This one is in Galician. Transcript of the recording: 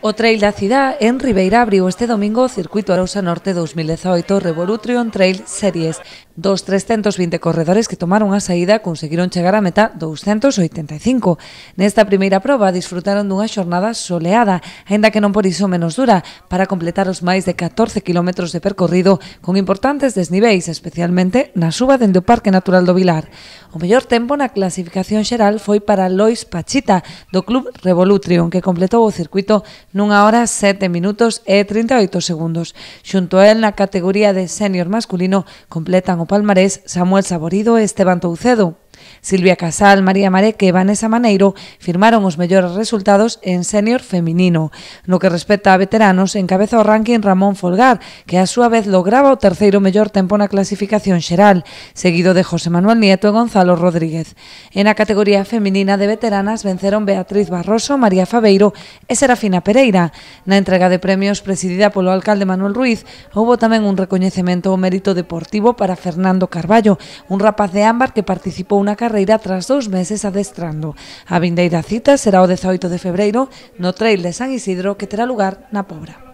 O Trail da Cidade en Ribeira abriu este domingo o Circuito Arousa Norte 2018 Revolutrion Trail Series. Dos 320 corredores que tomaron a saída conseguiron chegar á meta 285. Nesta primeira proba disfrutaron dunha xornada soleada, aínda que non por iso menos dura, para completar os máis de 14 km de percorrido con importantes desniveis, especialmente na suba dende o Parque Natural do Vilar. O mellor tempo na clasificación xeral foi para Lois Pachita, do Club Revolutrion, que completou o circuito nunha hora 7 minutos e 38 segundos. Xunto a él na categoría de senior masculino completan o palmarés Samuel Saborido e Esteban Toucedo. Silvia Casal, María Mareque e Vanessa Maneiro firmaron os mellores resultados en sénior feminino. No que respecta a veteranos, encabeza o ranking Ramón Folgar, que a súa vez lograba o terceiro mellor tempo na clasificación xeral, seguido de José Manuel Nieto e Gonzalo Rodríguez. En a categoría feminina de veteranas venceron Beatriz Barroso, María Fabeiro e Serafina Pereira. Na entrega de premios presidida polo alcalde Manuel Ruiz, houbo tamén un recoñecemento ao mérito deportivo para Fernando Carballo, un rapaz de ámbar que participou na carreira irá tras dous meses adestrando. A vindeira cita será o 18 de febreiro no Trail de San Isidro que terá lugar na Pobra.